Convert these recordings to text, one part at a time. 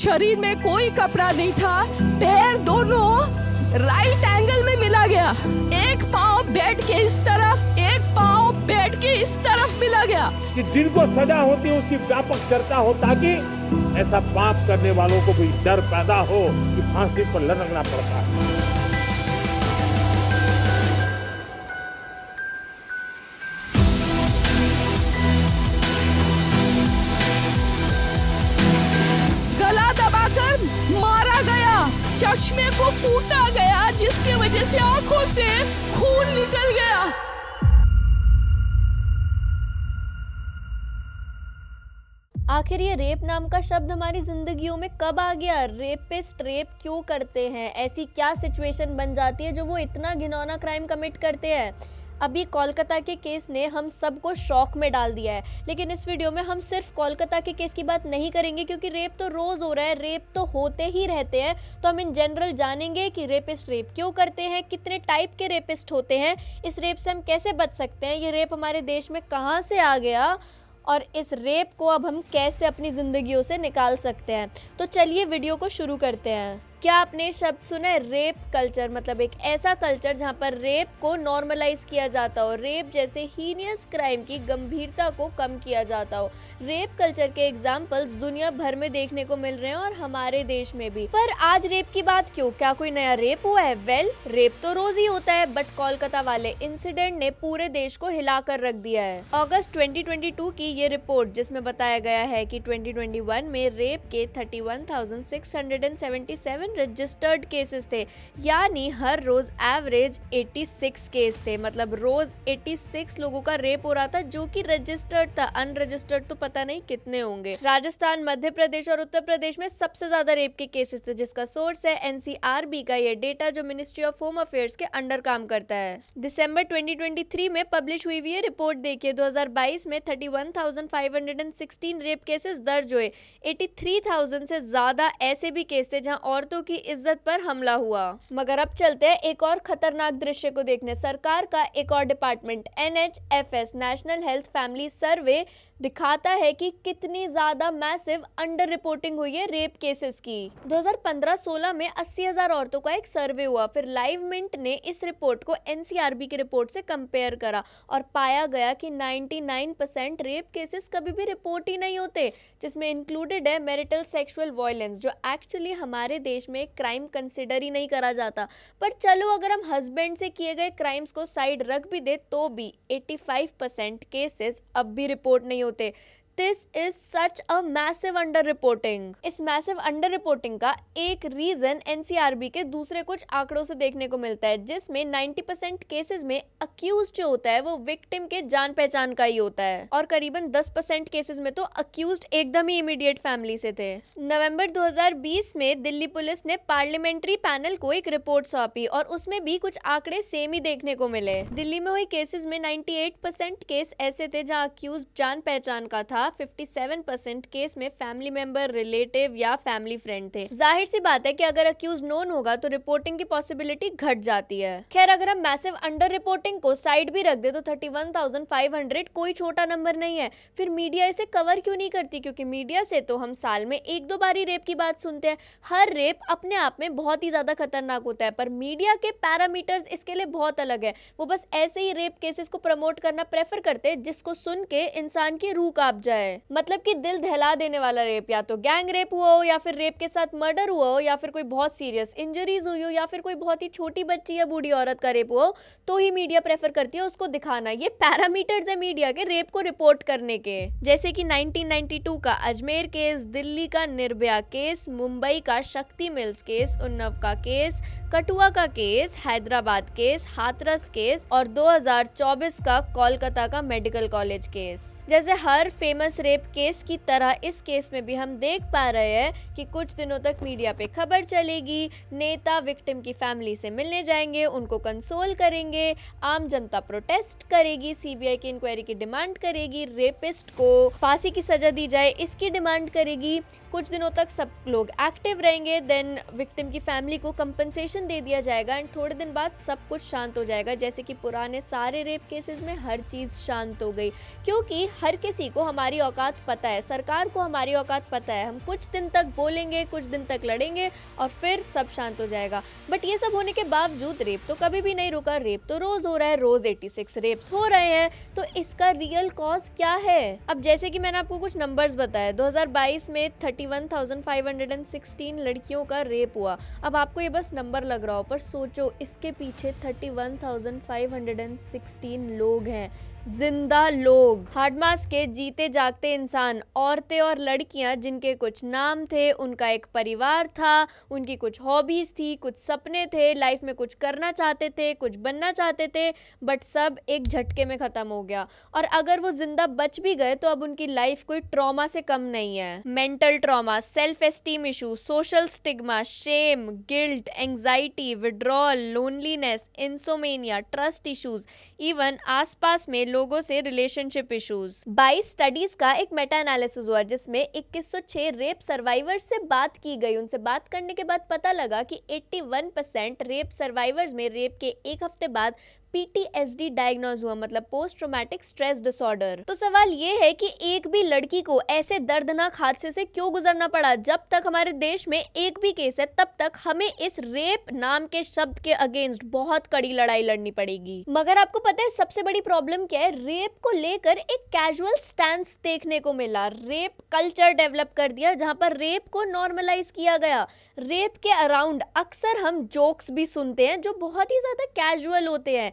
शरीर में कोई कपड़ा नहीं था पैर दोनों राइट एंगल में मिला गया एक पाँव बेड के इस तरफ एक पाँव बेड के इस तरफ मिला गया कि जिनको सजा होती है उसकी व्यापक चर्चा हो ताकि ऐसा पाप करने वालों को भी डर पैदा हो कि फांसी पर लटकना पड़ता है बस आंखों से खून निकल गया आखिर ये रेप नाम का शब्द हमारी जिंदगियों में कब आ गया रेपिस्ट रेप क्यों करते हैं ऐसी क्या सिचुएशन बन जाती है जो वो इतना घिनौना क्राइम कमिट करते हैं अभी कोलकाता के केस ने हम सबको शौक में डाल दिया है लेकिन इस वीडियो में हम सिर्फ कोलकाता के केस की बात नहीं करेंगे क्योंकि रेप तो रोज़ हो रहा है रेप तो होते ही रहते हैं तो हम इन जनरल जानेंगे कि रेपिस्ट रेप क्यों करते हैं कितने टाइप के रेपिस्ट होते हैं इस रेप से हम कैसे बच सकते हैं ये रेप हमारे देश में कहाँ से आ गया और इस रेप को अब हम कैसे अपनी ज़िंदगियों से निकाल सकते हैं तो चलिए वीडियो को शुरू करते हैं क्या आपने शब्द सुना है रेप कल्चर मतलब एक ऐसा कल्चर जहाँ पर रेप को नॉर्मलाइज किया जाता हो रेप जैसे हीनियस क्राइम की गंभीरता को कम किया जाता हो रेप कल्चर के एग्जाम्पल्स दुनिया भर में देखने को मिल रहे हैं और हमारे देश में भी पर आज रेप की बात क्यों क्या कोई नया रेप हुआ है वेल रेप तो रोज ही होता है बट कोलकाता वाले इंसिडेंट ने पूरे देश को हिलाकर रख दिया है अगस्त ट्वेंटी की ये रिपोर्ट जिसमें बताया गया है की ट्वेंटी में रेप के 31,677 थाउजेंड रजिस्टर्ड केसेस थे यानी हर रोज़ एवरेज 86 केस थे मतलब रोज़ 86 लोगों का रेप हो रहा था जो कि रजिस्टर्ड था अनरजिस्टर्ड तो पता नहीं कितने होंगे राजस्थान मध्य प्रदेश और उत्तर प्रदेश में सबसे ज़्यादा रेप के केसेस थे जिसका सोर्स है एनसीआरबी का यह डेटा जो मिनिस्ट्री ऑफ होम अफेयर्स के अंडर काम करता है दिसंबर 2023 में पब्लिश हुई हुई रिपोर्ट देखिए 2022 में 31,516 रेप केसेस दर्ज हुए 83,000 से ज़्यादा ऐसे भी केस थे जहां औरतों हिंदू की इज्जत पर हमला हुआ मगर अब चलते हैं एक और खतरनाक दृश्य को देखने सरकार का एक और department NHFS national health family survey दिखाता है कि कितनी ज्यादा मैसिव अंडर रिपोर्टिंग हुई है रेप केसेस की 2015-16 में 80,000 औरतों का एक सर्वे हुआ फिर लाइव मिंट ने इस रिपोर्ट को एनसीआरबी की रिपोर्ट से कंपेयर करा और पाया गया कि 99 परसेंट रेप केसेस कभी भी रिपोर्ट ही नहीं होते जिसमें इंक्लूडेड है मेरिटल सेक्शुअल वायलेंस जो एक्चुअली हमारे देश में क्राइम कंसिडर ही नहीं करा जाता पर चलो अगर हम हस्बैंड से किए गए क्राइम्स को साइड रख भी दे तो भी एट्टी परसेंट केसेस अब भी रिपोर्ट नहीं होते this is such a massive under reporting इस मैसिव अंडर रिपोर्टिंग का एक रीजन एनसीआरबी के दूसरे कुछ आंकड़ों से देखने को मिलता है जिसमें 90 परसेंट केसेज में अक्यूज जो होता है वो विक्टिम के जान पहचान का ही होता है और करीबन 10 परसेंट केसेज में तो अक्यूज एकदम ही इमीडिएट फैमिली से थे हजार बीस में दिल्ली पुलिस ने पार्लियामेंट्री पैनल को एक रिपोर्ट सौंपी और उसमें भी कुछ आंकड़े सेम ही देखने को मिले दिल्ली में हुई केसेज में एट परसेंट केस ऐसे थे जहाँ अक्यूज जान पहचान का था था 57 परसेंट केस में फैमिली मेंबर रिलेटिव या फैमिली फ्रेंड थे जाहिर सी बात है कि अगर अक्यूज नोन होगा तो रिपोर्टिंग की पॉसिबिलिटी घट जाती है खैर अगर हम मैसिव अंडर रिपोर्टिंग को साइड भी रख दे तो 31,500 कोई छोटा नंबर नहीं है फिर मीडिया इसे कवर क्यों नहीं करती क्योंकि मीडिया से तो हम साल में एक दो बारी रेप की बात सुनते हैं हर रेप अपने आप में बहुत ही ज़्यादा खतरनाक होता है पर मीडिया के पैरामीटर्स इसके लिए बहुत अलग है वो बस ऐसे ही रेप केसेस को प्रमोट करना प्रेफर करते हैं जिसको सुन के इंसान की रूह काप जाए जाए मतलब कि दिल दहला देने वाला रेप या तो गैंग रेप हुआ हो या फिर रेप के साथ मर्डर हुआ हो या फिर कोई बहुत सीरियस इंजरीज हुई हो या फिर कोई बहुत ही छोटी बच्ची या बूढ़ी औरत का रेप हुआ हो तो ही मीडिया प्रेफर करती है उसको दिखाना ये पैरामीटर्स है मीडिया के रेप को रिपोर्ट करने के जैसे की नाइनटीन का अजमेर केस दिल्ली का निर्भया केस मुंबई का शक्ति मिल्स केस उन्नव का केस कटुआ का case Hyderabad case Hathras case और 2024 का कोलकाता का मेडिकल कॉलेज केस जैसे हर फेमस रेप केस की तरह इस केस में भी हम देख पा रहे हैं कि कुछ दिनों तक मीडिया पे खबर चलेगी नेता विक्टिम की फैमिली से मिलने जाएंगे उनको कंसोल करेंगे आम जनता प्रोटेस्ट करेगी सीबीआई की इंक्वायरी की डिमांड करेगी रेपिस्ट को फांसी की सजा दी जाए इसकी डिमांड करेगी कुछ दिनों तक सब लोग एक्टिव रहेंगे देन विक्टिम की फैमिली को कंपनसेशन सॉल्यूशन दे दिया जाएगा एंड थोड़े दिन बाद सब कुछ शांत हो जाएगा जैसे कि पुराने सारे रेप केसेस में हर चीज़ शांत हो गई क्योंकि हर किसी को हमारी औकात पता है सरकार को हमारी औकात पता है हम कुछ दिन तक बोलेंगे कुछ दिन तक लड़ेंगे और फिर सब शांत हो जाएगा बट ये सब होने के बावजूद रेप तो कभी भी नहीं रुका रेप तो रोज़ हो रहा है रोज़ 86 रेप्स हो रहे हैं तो इसका रियल कॉज क्या है अब जैसे कि मैंने आपको कुछ नंबर्स बताया 2022 में 31,516 लड़कियों का रेप हुआ अब आपको ये बस नंबर लग रहा हो पर सोचो इसके पीछे 31,516 लोग हैं जिंदा लोग हाडमास के जीते जागते इंसान औरतें और लड़कियां जिनके कुछ नाम थे उनका एक परिवार था उनकी कुछ हॉबीज थी कुछ सपने थे लाइफ में कुछ करना चाहते थे कुछ बनना चाहते थे बट सब एक झटके में ख़त्म हो गया और अगर वो जिंदा बच भी गए तो अब उनकी लाइफ कोई ट्रॉमा से कम नहीं है mental trauma self esteem issue social stigma shame guilt anxiety anxiety withdrawal loneliness insomnia trust issues even आसपास में लोगों से रिलेशनशिप इशूज 22 स्टडीज का एक मेटा एनालिसिस हुआ जिसमें 2106 रेप सर्वाइवर्स से बात की गई उनसे बात करने के बाद पता लगा कि 81 परसेंट रेप सर्वाइवर्स में रेप के एक हफ्ते बाद पीटीएसडी डायग्नोज हुआ मतलब पोस्ट ट्रोमेटिक स्ट्रेस डिसऑर्डर तो सवाल ये है कि एक भी लड़की को ऐसे दर्दनाक हादसे से क्यों गुजरना पड़ा जब तक हमारे देश में एक भी केस है तब तक हमें इस रेप नाम के शब्द के अगेंस्ट बहुत कड़ी लड़ाई लड़नी पड़ेगी मगर आपको पता है सबसे बड़ी प्रॉब्लम क्या है रेप को लेकर एक कैजुअल स्टैंड देखने को मिला रेप कल्चर डेवलप कर दिया जहां पर रेप को नॉर्मलाइज किया गया रेप के अराउंड अक्सर हम जोक्स भी सुनते हैं जो बहुत ही ज्यादा कैजुअल होते हैं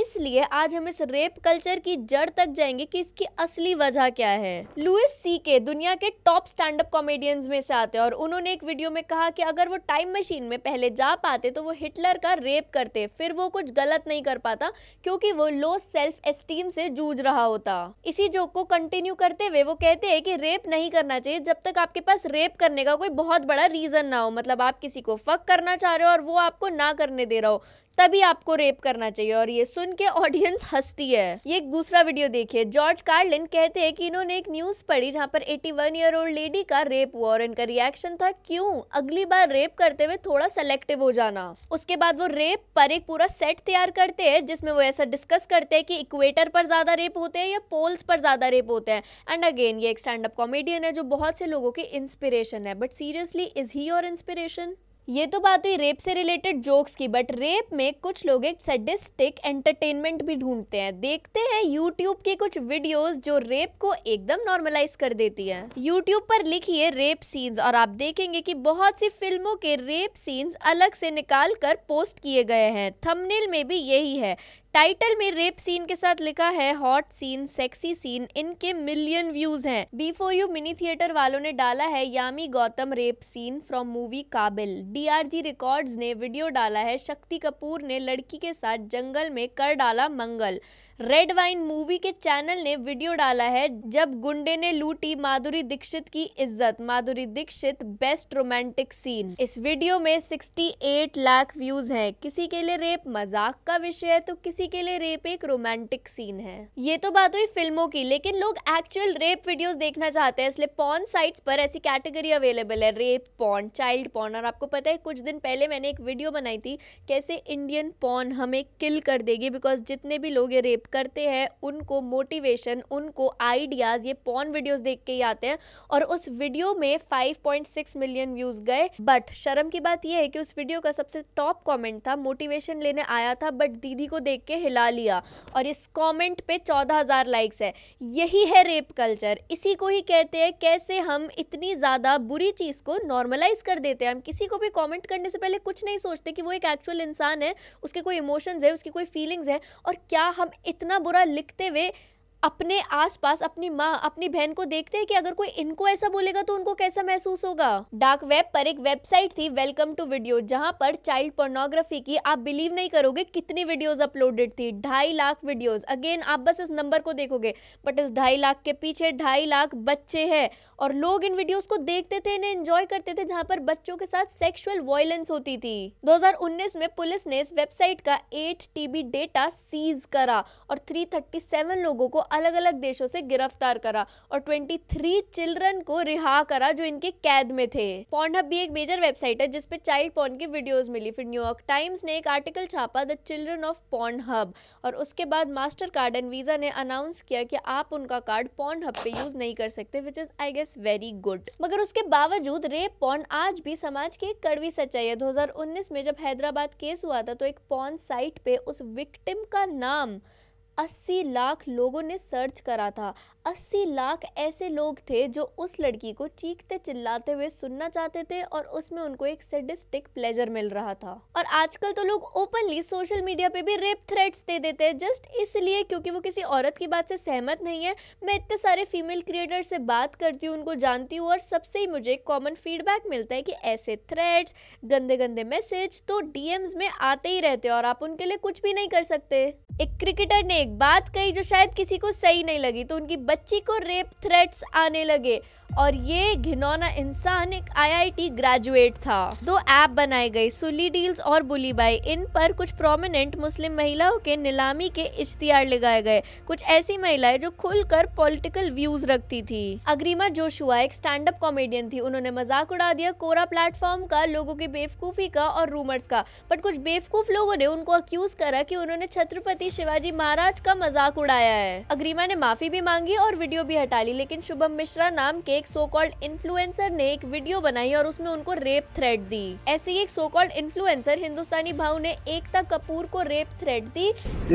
इसलिए आज हम इस रेप कल्चर की जड़ तक जाएंगे कि इसकी असली वजह क्या है लुइस सी के दुनिया के टॉप स्टैंड अप कॉमेडियंस में से आते हैं और उन्होंने एक वीडियो में कहा कि अगर वो टाइम मशीन में पहले जा पाते तो वो हिटलर का रेप करते फिर वो कुछ गलत नहीं कर पाता क्योंकि वो लो सेल्फ एस्टीम से जूझ रहा होता इसी जोक को कंटिन्यू करते हुए वो कहते हैं कि रेप नहीं करना चाहिए जब तक आपके पास रेप करने का कोई बहुत बड़ा रीजन ना हो मतलब आप किसी को फक करना चाह रहे हो और वो आपको ना करने दे रहा हो तभी आपको रेप करना चाहिए और ये सुन सुन के ऑडियंस हंसती है ये एक दूसरा वीडियो देखिए जॉर्ज कार्लिन कहते हैं कि इन्होंने एक न्यूज पढ़ी जहाँ पर 81 ईयर ओल्ड लेडी का रेप हुआ और इनका रिएक्शन था क्यों अगली बार रेप करते हुए थोड़ा सेलेक्टिव हो जाना उसके बाद वो रेप पर एक पूरा सेट तैयार करते हैं जिसमें वो ऐसा डिस्कस करते हैं कि इक्वेटर पर ज्यादा रेप होते हैं या पोल्स पर ज्यादा रेप होते हैं एंड अगेन ये एक स्टैंड अप कॉमेडियन है जो बहुत से लोगों के इंस्पिरेशन है but seriously is he your inspiration ये तो बात हुई रेप से रिलेटेड जोक्स की बट रेप में कुछ लोग एक सडिस्टिक एंटरटेनमेंट भी ढूंढते हैं देखते हैं यूट्यूब की कुछ वीडियोस जो रेप को एकदम नॉर्मलाइज कर देती है यूट्यूब पर लिखिए रेप सीन्स और आप देखेंगे कि बहुत सी फिल्मों के रेप सीन्स अलग से निकाल कर पोस्ट किए गए हैं थंबनेल में भी यही है टाइटल में रेप सीन के साथ लिखा है हॉट सीन सेक्सी सीन इनके मिलियन व्यूज हैं बिफोर यू मिनी थिएटर वालों ने डाला है Yami Gautam rape scene from movie Kaabil DRG records ने वीडियो डाला है शक्ति कपूर ने लड़की के साथ जंगल में कर डाला मंगल रेड वाइन मूवी के चैनल ने वीडियो डाला है जब गुंडे ने लूटी माधुरी दीक्षित की इज्जत Madhuri Dixit best romantic scene इस वीडियो में 68 लाख व्यूज हैं किसी के लिए रेप मजाक का विषय है तो किसी के लिए रेप एक रोमांटिक सीन है ये तो बात हुई फिल्मों की लेकिन लोग एक्चुअल रेप वीडियो देखना चाहते हैं इसलिए पॉन साइट्स पर ऐसी कैटेगरी अवेलेबल है रेप पॉन चाइल्ड पॉन और आपको पता है कुछ दिन पहले मैंने एक वीडियो बनाई थी कैसे इंडियन पॉन हमें किल कर देगी बिकॉज जितने भी लोग ये रेप करते हैं उनको मोटिवेशन उनको आइडियाज़ ये पॉन वीडियोस देख के ही आते हैं और उस वीडियो में 5.6 मिलियन व्यूज़ गए बट शर्म की बात यह है कि उस वीडियो का सबसे टॉप कॉमेंट था मोटिवेशन लेने आया था बट दीदी को देख के हिला लिया और इस कमेंट पे 14000 लाइक्स है यही है रेप कल्चर इसी को ही कहते हैं कैसे हम इतनी ज़्यादा बुरी चीज़ को नॉर्मलाइज कर देते हैं हम किसी को भी कॉमेंट करने से पहले कुछ नहीं सोचते कि वो एक एक्चुअल इंसान है उसके कोई इमोशंस है उसकी कोई फीलिंग्स है और क्या हम इत इतना बुरा लिखते हुए अपने आसपास अपनी माँ अपनी बहन को देखते हैं कि अगर कोई इनको ऐसा बोलेगा तो उनको कैसा महसूस होगा डार्क वेब पर एक वेबसाइट थी वेलकम टू वीडियो जहाँ पर चाइल्ड पोर्नोग्राफी की आप बिलीव नहीं करोगे कितनी वीडियोस अपलोडेड थी ढाई लाख वीडियोस अगेन आप बस इस नंबर को देखोगे बट इस ढाई लाख के पीछे ढाई लाख बच्चे है और लोग इन वीडियोज को देखते थे इन्हें इंजॉय करते थे जहाँ पर बच्चों के साथ सेक्सुअल वॉयलेंस होती थी दो में पुलिस ने इस वेबसाइट का एट टीबी डेटा सीज करा और थ्री लोगों को अलग अलग देशों से गिरफ्तार करा और 23 चिल्ड्रन को रिहा करा जो इनके कैद में थे पॉर्नहब भी एक मेजर वेबसाइट है जिसपे चाइल्ड पॉन की वीडियोस मिली फिर न्यूयॉर्क टाइम्स ने एक आर्टिकल छापा the children of porn hub और उसके बाद मास्टर कार्ड एंड वीज़ा ने अनाउंस किया कि आप उनका कार्ड पॉर्न हब पे यूज़ नहीं कर सकते which is I guess very good मगर उसके बावजूद रेप पॉन आज भी समाज की एक कड़वी सच्चाई है 2019 में जब हैदराबाद केस हुआ था तो एक पॉन साइट पे उस विक्टिम का नाम अस्सी लाख लोगों ने सर्च करा था अस्सी लाख ऐसे लोग थे जो उस लड़की को चीखते चिल्लाते हुए सुनना चाहते थे और उसमें उनको एक सेडिस्टिक प्लेजर मिल रहा था और आजकल तो लोग ओपनली सोशल मीडिया पे भी रेप थ्रेट्स दे देते हैं जस्ट इसलिए क्योंकि वो किसी औरत की बात से सहमत नहीं है मैं इतने सारे फीमेल क्रिएटर से बात करती हूँ उनको जानती हूँ और सबसे ही मुझे कॉमन फीडबैक मिलता है कि ऐसे थ्रेड्स गंदे गंदे मैसेज तो डीएम्स में आते ही रहते हैं और आप उनके लिए कुछ भी नहीं कर सकते एक क्रिकेटर ने एक बात कही जो शायद किसी को सही नहीं लगी तो उनकी बच्ची को रेप थ्रेट्स आने लगे और ये घिनौना इंसान एक आईआईटी ग्रेजुएट था दो ऐप बनाए गए सुली डील्स और बुली बाई इन पर कुछ प्रोमिनेंट मुस्लिम महिलाओं के नीलामी के इश्तियार लगाए गए कुछ ऐसी महिलाएं जो खुलकर पॉलिटिकल व्यूज रखती थी अग्रिमा जोशुआ एक स्टैंड अप कॉमेडियन थी उन्होंने मजाक उड़ा दिया कोरा प्लेटफॉर्म का लोगों की बेवकूफ़ी का और रूमर्स का बट कुछ बेवकूफ़ लोगों ने उनको अक्यूज करा की उन्होंने छत्रपति शिवाजी महाराज का मजाक उड़ाया है अग्रिमा ने माफ़ी भी मांगी और वीडियो भी हटा ली लेकिन शुभम मिश्रा नाम के एक सो कॉल्ड इन्फ्लुएंसर ने एक वीडियो बनाई और उसमें उनको रेप थ्रेट दी ऐसी एक सो कॉल्ड इन्फ्लुएंसर हिंदुस्तानी भाव ने एकता कपूर को रेप थ्रेट दी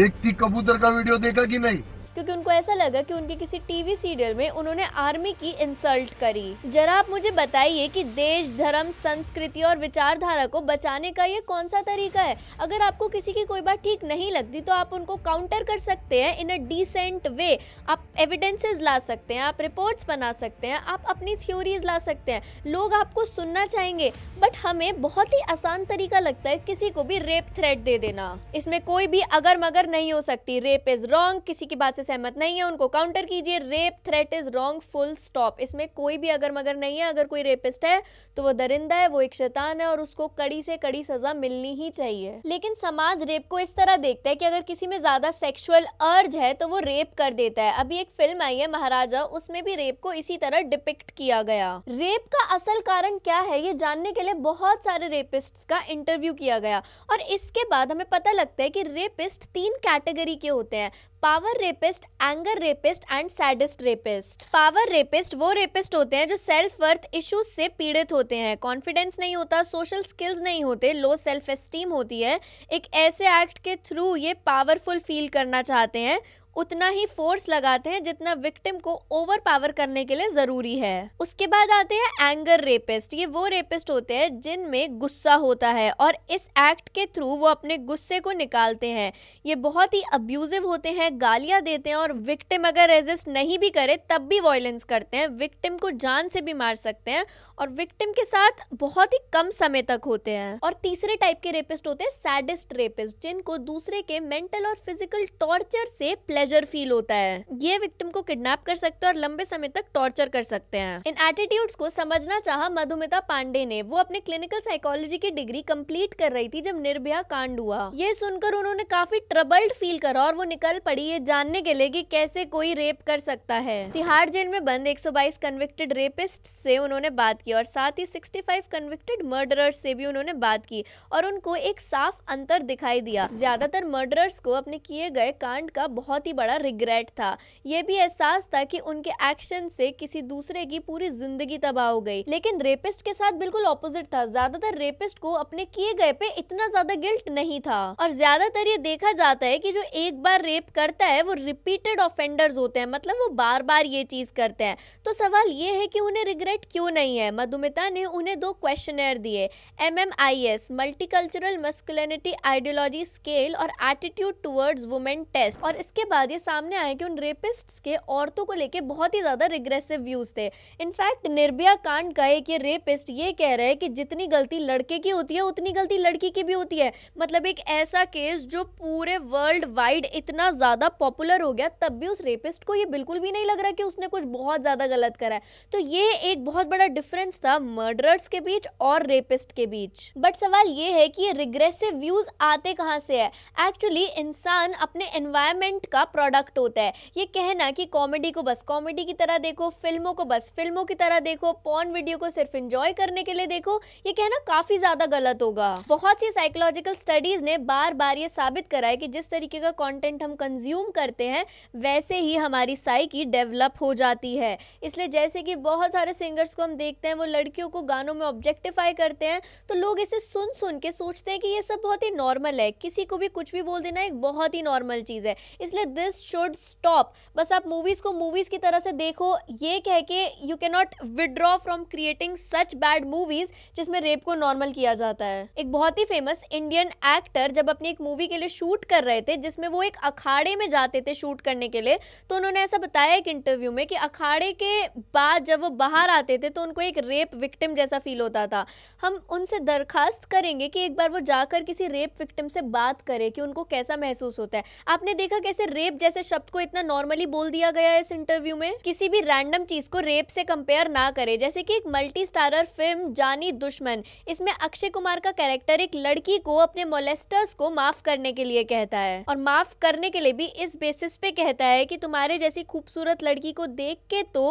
एक कबूतर का वीडियो देखा की नहीं क्योंकि उनको ऐसा लगा कि उनके किसी टीवी सीरियल में उन्होंने आर्मी की इंसल्ट करी जरा आप मुझे बताइए कि देश धर्म संस्कृति और विचारधारा को बचाने का ये कौन सा तरीका है अगर आपको किसी की कोई बात ठीक नहीं लगती तो आप उनको काउंटर कर सकते हैं इन अ डिसेंट वे आप एविडेंसेज ला सकते हैं आप रिपोर्ट बना सकते हैं आप अपनी थ्योरीज ला सकते हैं लोग आपको सुनना चाहेंगे बट हमें बहुत ही आसान तरीका लगता है किसी को भी रेप थ्रेट दे देना इसमें कोई भी अगर मगर नहीं हो सकती रेप इज रॉन्ग किसी की बात से से सहमत नहीं है उनको काउंटर कीजिए rape threat is wrong full stop इसमें कोई भी अगर मगर नहीं है अगर कोई रेपिस्ट है तो वो दरिंदा है वो एक शैतान है और उसको कड़ी से कड़ी सजा मिलनी ही चाहिए लेकिन समाज रेप को इस तरह देखता है कि अगर किसी में ज्यादा सेक्सुअल अर्ज है तो वो रेप कर देता है अभी एक फिल्म आई है महाराजा उसमें भी रेप को इसी तरह डिपिक्ट किया गया रेप का असल कारण क्या है ये जानने के लिए बहुत सारे रेपिस्ट का इंटरव्यू किया गया और इसके बाद हमें पता लगता है कि रेपिस्ट तीन कैटेगरी के होते हैं power rapist anger rapist and sadist rapist power rapist वो रेपिस्ट होते हैं जो सेल्फ वर्थ इश्यूज से पीड़ित होते हैं कॉन्फिडेंस नहीं होता सोशल स्किल्स नहीं होते लो सेल्फ एस्टीम होती है एक ऐसे एक्ट के थ्रू ये पावरफुल फील करना चाहते हैं उतना ही फोर्स लगाते हैं जितना विक्टिम को ओवर पावर करने के लिए जरूरी है उसके बाद आते हैं एंगर रेपिस्ट ये वो रेपिस्ट होते हैं जिनमें गुस्सा होता है और इस एक्ट के थ्रू वो अपने गुस्से को निकालते हैं ये बहुत ही अब्यूजिव होते हैं गालियां देते हैं और विक्टिम अगर रेजिस्ट नहीं भी करे तब भी वॉयलेंस करते हैं विक्टिम को जान से भी मार सकते हैं और विक्टिम के साथ बहुत ही कम समय तक होते हैं और तीसरे टाइप के रेपिस्ट होते हैं सैडिस्ट रेपिस्ट जिनको दूसरे के मेंटल और फिजिकल टॉर्चर से प्ले प्लेजर फील होता है ये विक्टिम को किडनैप कर सकते हैं और लंबे समय तक टॉर्चर कर सकते हैं इन एटीट्यूड्स को समझना चाह मधुमिता पांडे ने वो अपने क्लिनिकल साइकोलॉजी की डिग्री कम्प्लीट कर रही थी जब निर्भया कांड हुआ ये सुनकर उन्होंने काफी ट्रबल्ड फील करा और वो निकल पड़ी ये जानने के लिए की कैसे कोई रेप कर सकता है तिहाड़ जेल में बंद बाईस कन्विक्टेड रेपिस्ट से उन्होंने बात की और साथ ही फाइव कन्विक्टेड मर्डरर्स से भी उन्होंने बात की और उनको एक साफ अंतर दिखाई दिया ज्यादातर मर्डरर्स को अपने किए गए कांड का बहुत ही ही बड़ा रिग्रेट था ये भी एहसास था कि उनके एक्शन से किसी दूसरे की पूरी जिंदगी तबाह हो गई लेकिन रेपिस्ट के साथ बिल्कुल ऑपोजिट था ज्यादातर रेपिस्ट को अपने किए गए पे इतना ज्यादा गिल्ट नहीं था और ज्यादातर ये देखा जाता है की जो एक बार रेप करता है वो रिपीटेड ऑफेंडर्स होते हैं मतलब वो बार बार ये चीज करते हैं तो सवाल ये है कि उन्हें रिग्रेट क्यों नहीं है मधुमिता ने उन्हें दो क्वेश्चन दिए M M I S multicultural masculinity ideology scale और एटीट्यूड टूवर्ड्स वुमेन टेस्ट और इसके बाद बाद ये सामने आया कि उन रेपिस्ट के औरतों को लेके बहुत ही ज़्यादा रिग्रेसिव व्यूज़ थे इनफैक्ट निर्भया कांड का एक ये रेपिस्ट ये कह रहे हैं कि जितनी गलती लड़के की होती है उतनी गलती लड़की की भी होती है मतलब एक ऐसा केस जो पूरे वर्ल्ड वाइड इतना ज़्यादा पॉपुलर हो गया तब भी उस रेपिस्ट को ये बिल्कुल भी नहीं लग रहा कि उसने कुछ बहुत ज़्यादा गलत करा है तो ये एक बहुत बड़ा डिफरेंस था मर्डरर्स के बीच और रेपिस्ट के बीच बट सवाल ये है कि ये रिग्रेसिव व्यूज आते कहाँ से है एक्चुअली इंसान अपने एनवायरमेंट का प्रोडक्ट होता है ये कहना कि कॉमेडी को बस कॉमेडी की तरह देखो फिल्मों को बस फिल्मों की तरह देखो पॉन वीडियो को सिर्फ इंजॉय करने के लिए देखो ये कहना काफी ज्यादा गलत होगा बहुत सी साइकोलॉजिकल स्टडीज ने बार बार ये साबित करा है कि जिस तरीके का कॉन्टेंट हम कंज्यूम करते हैं वैसे ही हमारी साइकी डेवलप हो जाती है इसलिए जैसे कि बहुत सारे सिंगर्स को हम देखते हैं वो लड़कियों को गानों में ऑब्जेक्टिफाई करते हैं तो लोग इसे सुन सुन के सोचते हैं कि ये सब बहुत ही नॉर्मल है किसी को भी कुछ भी बोल देना एक बहुत ही नॉर्मल चीज़ है इसलिए दिस शुड स्टॉप बस आप मूवीज को मूवीज की तरह से देखो ये कह के you can not withdraw from creating such bad movies जिसमें रेप को नॉर्मल किया जाता है एक बहुत ही फेमस इंडियन एक्टर जब अपनी एक मूवी के लिए शूट कर रहे थे जिसमें वो एक अखाड़े में जाते थे शूट करने के लिए तो उन्होंने ऐसा बताया एक इंटरव्यू में कि अखाड़े के बाद जब वो बाहर आते थे तो उनको एक रेप विक्टिम जैसा फील होता था हम उनसे दरखास्त करेंगे कि एक बार वो जाकर किसी रेप विक्टिम से बात करें कि उनको कैसा महसूस होता है आपने देखा कैसे रेप रेप जैसे शब्द को इतना नॉर्मली बोल दिया गया है इस इंटरव्यू में किसी भी रैंडम चीज को रेप से कंपेयर ना करे जैसे कि एक मल्टी स्टारर फिल्म जानी दुश्मन इसमें अक्षय कुमार का कैरेक्टर एक लड़की को अपने मोलेस्टर्स को माफ करने के लिए कहता है और माफ करने के लिए भी इस बेसिस पे कहता है कि तुम्हारे जैसी खूबसूरत लड़की को देख के तो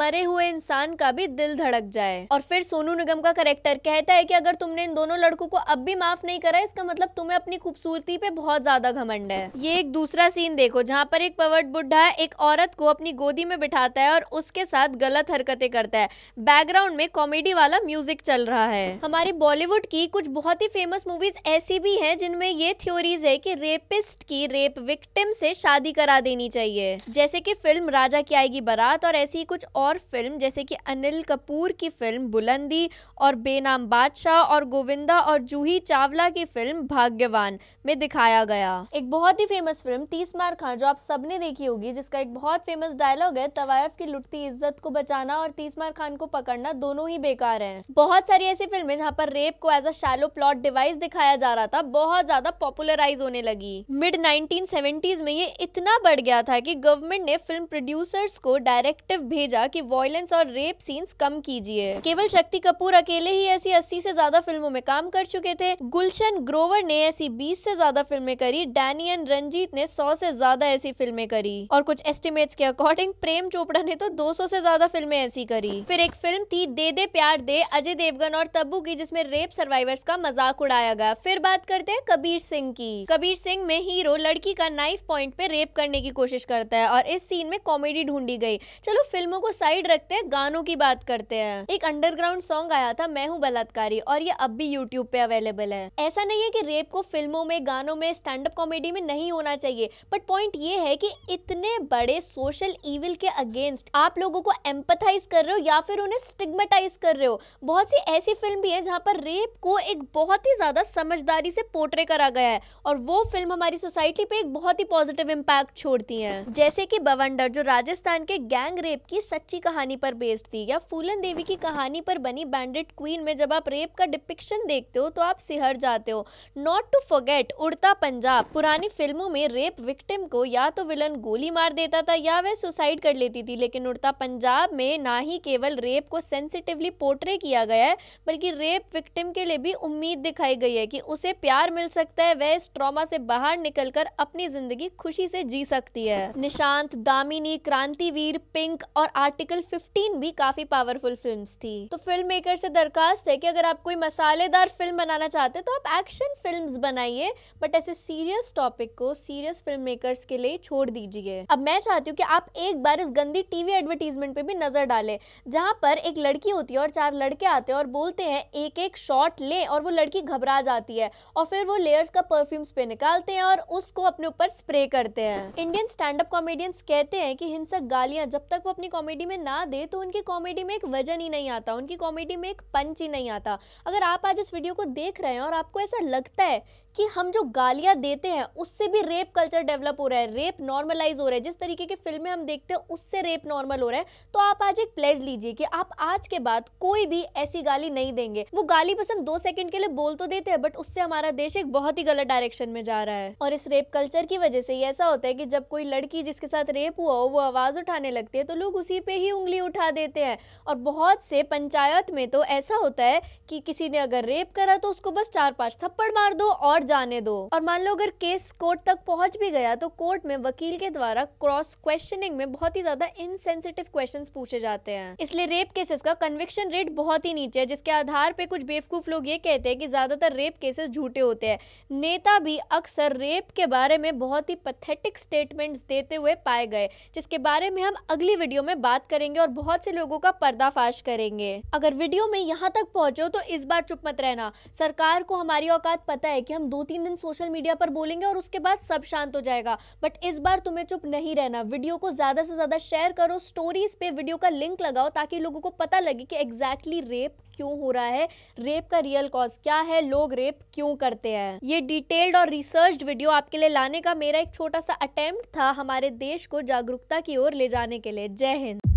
मरे हुए इंसान का भी दिल धड़क जाए और फिर सोनू निगम का करेक्टर कहता है कि अगर तुमने इन दोनों लड़कों को अब भी माफ नहीं करा इसका मतलब तुम्हें अपनी खूबसूरती पे बहुत ज्यादा घमंड है ये एक दूसरा सीन देखो देखो जहाँ पर एक पवर्ट बुढ़ा एक औरत को अपनी गोदी में बिठाता है और उसके साथ गलत हरकतें करता है बैकग्राउंड में कॉमेडी वाला म्यूजिक चल रहा है हमारे बॉलीवुड की कुछ बहुत ही फेमस मूवीज ऐसी भी हैं जिनमें ये थ्योरीज है कि रेपिस्ट की रेप विक्टिम से शादी करा देनी चाहिए जैसे की फिल्म राजा की आएगी बारात और ऐसी कुछ और फिल्म जैसे की अनिल कपूर की फिल्म बुलंदी और बेनाम बादशाह और गोविंदा और जूही चावला की फिल्म भाग्यवान में दिखाया गया एक बहुत ही फेमस फिल्म तीस मार्क खान हाँ, जो आप सबने देखी होगी जिसका एक बहुत फेमस डायलॉग है तवायफ की लुटती इज्जत को बचाना और तीसमार खान को पकड़ना दोनों ही बेकार हैं बहुत सारी ऐसी फिल्में जहां पर रेप को as a shallow plot device दिखाया जा रहा था बहुत ज्यादा पॉपुलराइज होने लगी मिड नाइनटीन में ये इतना बढ़ गया था की गवर्नमेंट ने फिल्म प्रोड्यूसर्स को डायरेक्टिव भेजा की वॉयलेंस और रेप सीन्स कम कीजिए केवल शक्ति कपूर अकेले ही ऐसी अस्सी से ज्यादा फिल्मों में काम कर चुके थे गुलशन ग्रोवर ने ऐसी बीस से ज्यादा फिल्में करी डैनियन रंजीत ने सौ से ज्यादा ज्यादा ऐसी फिल्में करी और कुछ एस्टिमेट्स के अकॉर्डिंग प्रेम चोपड़ा ने तो 200 से ज्यादा फिल्में ऐसी करी फिर एक फिल्म थी दे दे प्यार दे अजय देवगन और तब्बू की जिसमें रेप सर्वाइवर्स का मजाक उड़ाया गया फिर बात करते हैं कबीर सिंह की कबीर सिंह में हीरो लड़की का नाइफ पॉइंट पे रेप करने की कोशिश करता है और इस सीन में कॉमेडी ढूंढी गई चलो फिल्मों को साइड रखते हैं गानों की बात करते हैं एक अंडरग्राउंड सॉन्ग आया था मैं हूँ बलात्कारी और ये अब भी यूट्यूब पे अवेलेबल है ऐसा नहीं है की रेप को फिल्मों में गानों में स्टैंड अप कॉमेडी में नहीं होना चाहिए बट पॉइंट पॉइंट ये है कि इतने बड़े सोशल इविल के अगेंस्ट आप लोगों को एम्पथाइज कर रहे हो या फिर उन्हें स्टिग्मेटाइज कर रहे हो बहुत सी ऐसी फिल्म भी है जहाँ पर रेप को एक बहुत ही ज्यादा समझदारी से पोर्ट्रे करा गया है और वो फिल्म हमारी सोसाइटी पे एक बहुत ही पॉजिटिव इम्पैक्ट छोड़ती है जैसे की बवंडर जो राजस्थान के गैंग रेप की सच्ची कहानी पर बेस्ड थी या फूलन देवी की कहानी पर बनी बैंडेड क्वीन में जब आप रेप का डिपिक्शन देखते हो तो आप सिहर जाते हो नॉट टू फोगेट उड़ता पंजाब पुरानी फिल्मों में रेप विक्टिम को को या तो विलन गोली मार देता था या वह सुसाइड कर लेती थी लेकिन उड़ता पंजाब में ना ही केवल रेप को सेंसिटिवली पोर्ट्रे किया गया है बल्कि रेप विक्टिम के लिए भी उम्मीद दिखाई गई है कि उसे प्यार मिल सकता है वह इस ट्रॉमा से बाहर निकल अपनी जिंदगी खुशी से जी सकती है निशांत दामिनी क्रांतिवीर पिंक और आर्टिकल फिफ्टीन भी काफी पावरफुल फिल्म थी तो फिल्म मेकर से दरखास्त है कि अगर आप कोई मसालेदार फिल्म बनाना चाहते हैं तो आप एक्शन फिल्म्स बनाइए बट ऐसे सीरियस टॉपिक को सीरियस फिल्म मेकर्स के लिए छोड़ दीजिए अब मैं चाहती हूँ कि आप एक बार इस गंदी टीवी एडवर्टीजमेंट पे भी नजर डालें जहाँ पर एक लड़की होती है और चार लड़के आते हैं और बोलते हैं एक एक शॉट ले और वो लड़की घबरा जाती है और फिर वो लेयर्स का परफ्यूम स्प्रे निकालते हैं और उसको अपने ऊपर स्प्रे करते हैं इंडियन स्टैंड अप कॉमेडियंस कहते हैं कि हिंसक गालियां जब तक वो अपनी कॉमेडी में ना दे तो उनकी कॉमेडी में एक वजन ही नहीं आता उनकी कॉमेडी में एक पंच ही नहीं आता अगर आप आज इस वीडियो को देख रहे हैं और आपको ऐसा लगता है कि हम जो गालियां देते हैं उससे भी रेप कल्चर डेवलप हो रहा है रेप नॉर्मलाइज हो रहा है जिस तरीके की फिल्में हम देखते हैं उससे रेप नॉर्मल हो रहा है तो आप आज एक प्लेज लीजिए कि आप आज के बाद कोई भी ऐसी गाली नहीं देंगे वो गाली बस हम दो सेकंड के लिए बोल तो देते हैं बट उससे हमारा देश एक बहुत ही गलत डायरेक्शन में जा रहा है और इस रेप कल्चर की वजह से ऐसा होता है कि जब कोई लड़की जिसके साथ रेप हुआ हो वो आवाज़ उठाने लगती है तो लोग उसी पे ही उंगली उठा देते हैं और बहुत से पंचायत में तो ऐसा होता है कि किसी ने अगर रेप करा तो उसको बस चार पांच थप्पड़ मार दो और जाने दो और मान लो अगर केस कोर्ट तक पहुंच भी गया तो कोर्ट में वकील के द्वारा क्रॉस क्वेश्चनिंग में बहुत ही ज्यादा इनसेंसिटिव क्वेश्चन पूछे जाते हैं इसलिए रेप केसेस का कन्विक्शन रेट बहुत ही नीचे है जिसके आधार पे कुछ बेवकूफ लोग ये कहते हैं कि ज्यादातर रेप केसेस झूठे होते हैं नेता भी अक्सर रेप के बारे में बहुत ही पथेटिक स्टेटमेंट देते हुए पाए गए जिसके बारे में हम अगली वीडियो में बात करेंगे और बहुत से लोगों का पर्दाफाश करेंगे अगर वीडियो में यहाँ तक पहुंचो तो इस बार चुप मत रहना सरकार को हमारी औकात पता है कि हम दो तीन दिन सोशल मीडिया पर बोलेंगे और उसके बाद सब शांत हो जाएगा बट इस बार तुम्हें चुप नहीं रहना वीडियो को ज़्यादा से ज़्यादा शेयर करो स्टोरीज पे वीडियो का लिंक लगाओ ताकि लोगों को पता लगे कि एग्जैक्टली exactly रेप क्यों हो रहा है रेप का रियल कॉज क्या है लोग रेप क्यों करते हैं ये डिटेल्ड और रिसर्च वीडियो आपके लिए लाने का मेरा एक छोटा सा अटेम्प्ट था हमारे देश को जागरूकता की ओर ले जाने के लिए जय हिंद